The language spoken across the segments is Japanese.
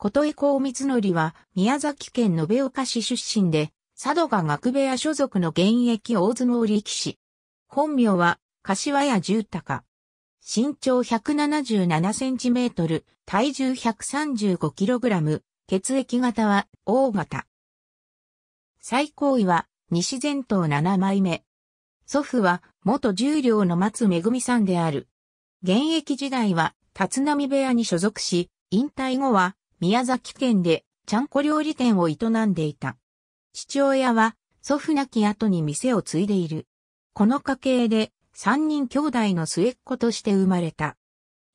琴恵光光則は宮崎県延岡市出身で、佐渡が学部屋所属の現役大相撲力士。本名は、柏谷重隆。身長177センチメートル、体重135キログラム、血液型は O 型。最高位は、西前頭7枚目。祖父は、元十両の松恵さんである。現役時代は、立浪部屋に所属し、引退後は、宮崎県でちゃんこ料理店を営んでいた。父親は祖父亡き後に店を継いでいる。この家系で三人兄弟の末っ子として生まれた。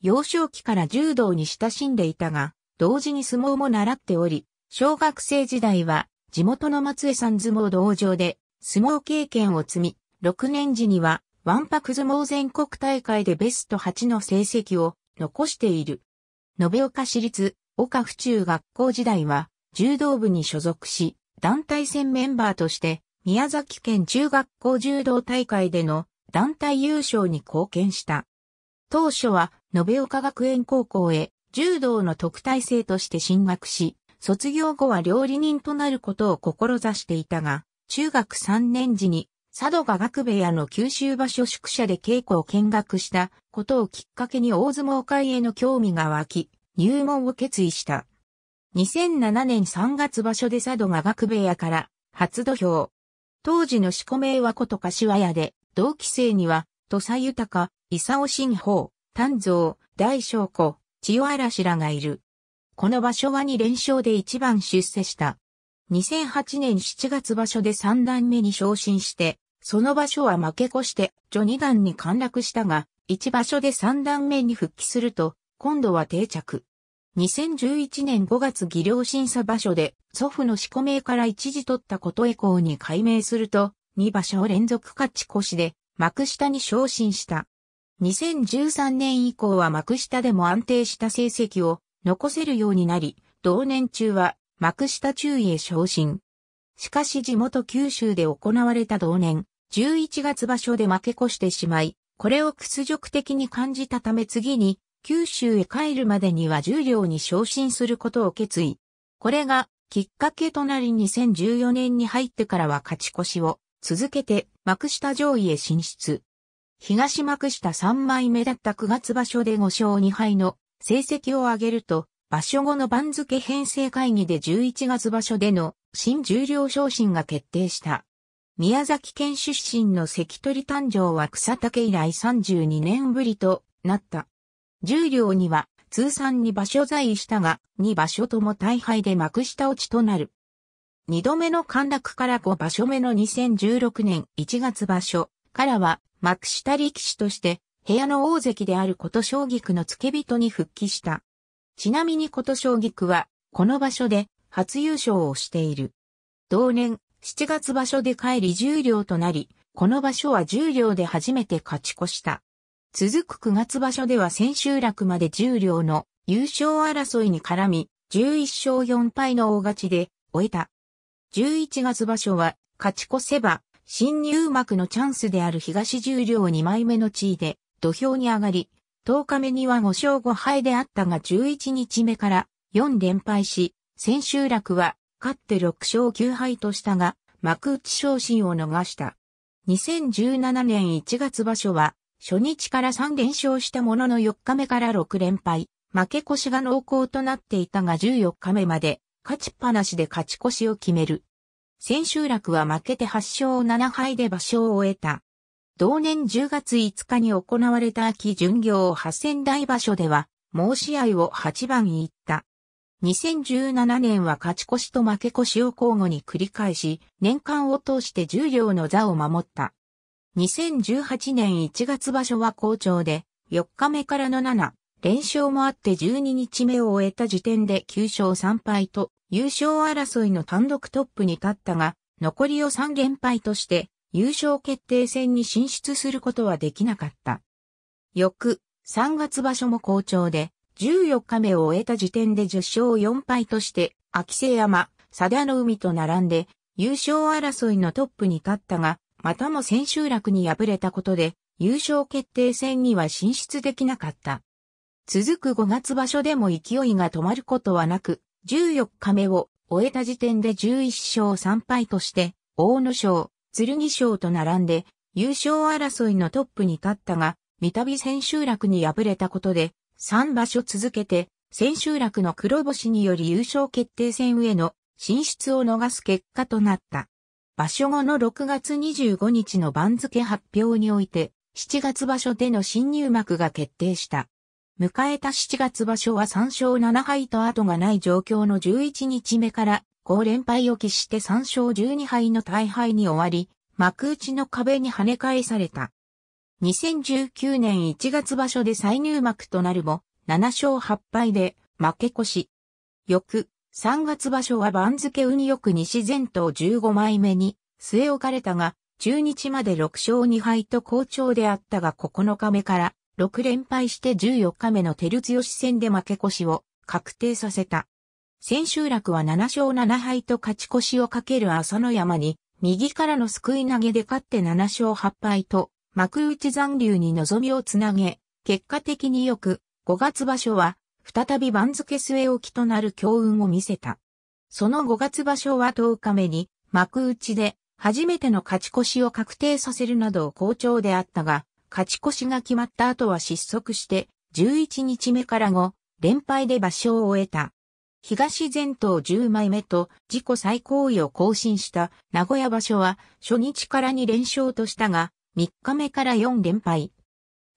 幼少期から柔道に親しんでいたが、同時に相撲も習っており、小学生時代は地元の松江さん相撲道場で相撲経験を積み、6年時にはワンパク相撲全国大会でベスト8の成績を残している。延岡市立岡府中学校時代は柔道部に所属し、団体戦メンバーとして宮崎県中学校柔道大会での団体優勝に貢献した。当初は延岡学園高校へ柔道の特待生として進学し、卒業後は料理人となることを志していたが、中学3年時に佐渡が学部屋の九州場所宿舎で稽古を見学したことをきっかけに大相撲界への興味が湧き、入門を決意した。2007年3月場所で佐渡が学部屋から初土俵。当時の四股名はこと柏屋で、同期生には、土佐豊、伊佐尾新法、丹蔵、大将子、千代嵐らがいる。この場所は2連勝で一番出世した。2008年7月場所で3段目に昇進して、その場所は負け越して、序2段に陥落したが、1場所で3段目に復帰すると、今度は定着。2011年5月技量審査場所で祖父の四股名から一時取ったこと以降に改名すると、2場所連続勝ち越しで幕下に昇進した。2013年以降は幕下でも安定した成績を残せるようになり、同年中は幕下中位へ昇進。しかし地元九州で行われた同年、11月場所で負け越してしまい、これを屈辱的に感じたため次に九州へ帰るまでには重量両に昇進することを決意。これがきっかけとなり2014年に入ってからは勝ち越しを続けて幕下上位へ進出。東幕下3枚目だった9月場所で5勝2敗の成績を上げると、場所後の番付編成会議で11月場所での新十両昇進が決定した。宮崎県出身の関取誕生は草竹以来32年ぶりとなった。重量両には通算2場所在したが、2場所とも大敗で幕下落ちとなる。2度目の陥落から5場所目の2016年1月場所からは幕下力士として部屋の大関であること将菊区の付け人に復帰した。ちなみにこと将菊区はこの場所で初優勝をしている。同年7月場所で帰り10両となり、この場所は10両で初めて勝ち越した。続く9月場所では千秋楽まで10両の優勝争いに絡み、11勝4敗の大勝ちで終えた。11月場所は勝ち越せば新入幕のチャンスである東十両2枚目の地位で土俵に上がり、10日目には5勝5敗であったが11日目から4連敗し、千秋楽は勝って6勝9敗としたが幕内昇進を逃した。2017年1月場所は初日から3連勝したものの4日目から6連敗、負け越しが濃厚となっていたが14日目まで勝ちっぱなしで勝ち越しを決める。千秋楽は負けて8勝7敗で場所を終えた。同年10月5日に行われた秋巡業八0台場所では、申し合いを8番に行った。2017年は勝ち越しと負け越しを交互に繰り返し、年間を通して重量両の座を守った。2018年1月場所は好調で、4日目からの7、連勝もあって12日目を終えた時点で9勝3敗と、優勝争いの単独トップに立ったが、残りを3連敗として、優勝決定戦に進出することはできなかった。翌、3月場所も好調で、14日目を終えた時点で10勝4敗として、秋瀬山、佐田の海と並んで、優勝争いのトップに立ったが、またも千秋楽に敗れたことで、優勝決定戦には進出できなかった。続く5月場所でも勢いが止まることはなく、14日目を終えた時点で11勝3敗として、大野賞、剣賞と並んで、優勝争いのトップに立ったが、三度千秋楽に敗れたことで、3場所続けて、千秋楽の黒星により優勝決定戦への進出を逃す結果となった。場所後の6月25日の番付発表において、7月場所での新入幕が決定した。迎えた7月場所は3勝7敗と後がない状況の11日目から5連敗を喫して3勝12敗の大敗に終わり、幕内の壁に跳ね返された。2019年1月場所で再入幕となるも、7勝8敗で負け越し。翌3月場所は番付運よく西前頭15枚目に据え置かれたが、中日まで6勝2敗と好調であったが9日目から6連敗して14日目の照強戦で負け越しを確定させた。千秋楽は7勝7敗と勝ち越しをかける朝の山に、右からの救い投げで勝って7勝8敗と、幕内残留に望みをつなげ、結果的によく、5月場所は、再び番付据え置きとなる強運を見せた。その5月場所は10日目に幕内で初めての勝ち越しを確定させるなど好調であったが、勝ち越しが決まった後は失速して11日目から後、連敗で場所を終えた。東前頭10枚目と自己最高位を更新した名古屋場所は初日から2連勝としたが、3日目から4連敗。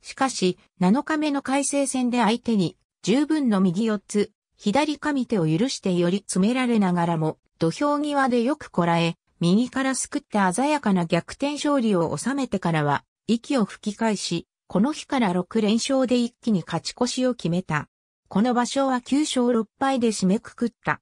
しかし、7日目の改正戦で相手に十分の右四つ、左上手を許してより詰められながらも、土俵際でよくこらえ、右から救って鮮やかな逆転勝利を収めてからは、息を吹き返し、この日から6連勝で一気に勝ち越しを決めた。この場所は9勝6敗で締めくくった。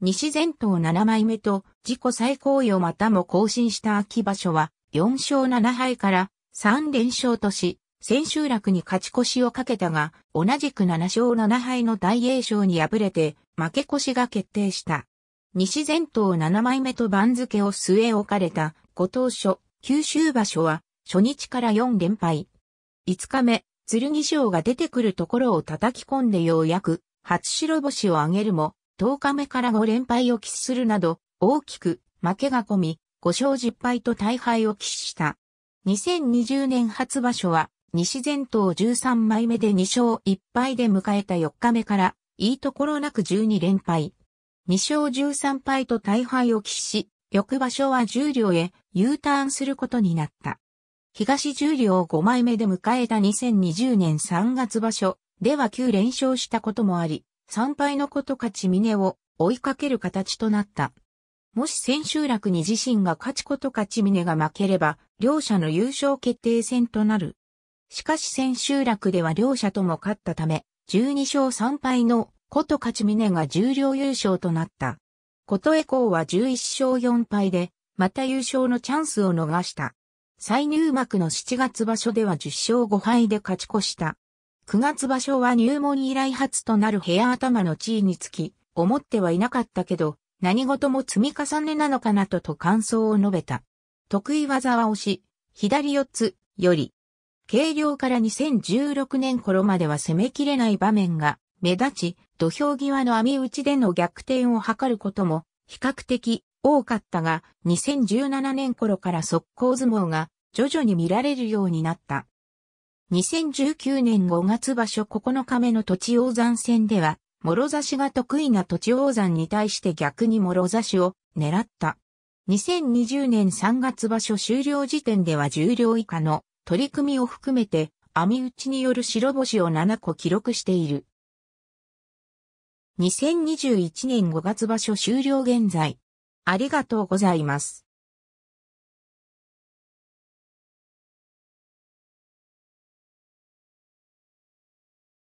西前頭7枚目と自己最高位をまたも更新した秋場所は4勝7敗から3連勝とし、千秋楽に勝ち越しをかけたが、同じく7勝7敗の大栄翔に敗れて、負け越しが決定した。西前頭7枚目と番付を据え置かれた、後藤所、九州場所は、初日から4連敗。5日目、剣翔が出てくるところを叩き込んでようやく、初白星を挙げるも、10日目から5連敗を喫するなど、大きく、負けが込み、5勝10敗と大敗を喫した。2020年初場所は、西前頭13枚目で2勝1敗で迎えた4日目から、いいところなく12連敗。2勝13敗と大敗を喫し、翌場所は十両へ U ターンすることになった。東十両5枚目で迎えた2020年3月場所では9連勝したこともあり、3敗のこと勝ち峰を追いかける形となった。もし千秋楽に自身が勝ちこと勝ち峰が負ければ、両者の優勝決定戦となる。しかし千秋楽では両者とも勝ったため、12勝3敗の琴勝峰が重量優勝となった。琴恵光は11勝4敗で、また優勝のチャンスを逃した。再入幕の7月場所では10勝5敗で勝ち越した。9月場所は入門以来初となる部屋頭の地位につき、思ってはいなかったけど、何事も積み重ねなのかなとと感想を述べた。得意技は押し、左四つ、より。軽量から2016年頃までは攻めきれない場面が目立ち、土俵際の網打ちでの逆転を図ることも比較的多かったが、2017年頃から速攻相撲が徐々に見られるようになった。2019年5月場所9日目の土地王山戦では、諸差しが得意な土地王山に対して逆に諸差しを狙った。2020年3月場所終了時点では重量以下の取り組みを含めて、網打ちによる白星を7個記録している。2021年5月場所終了現在。ありがとうございます。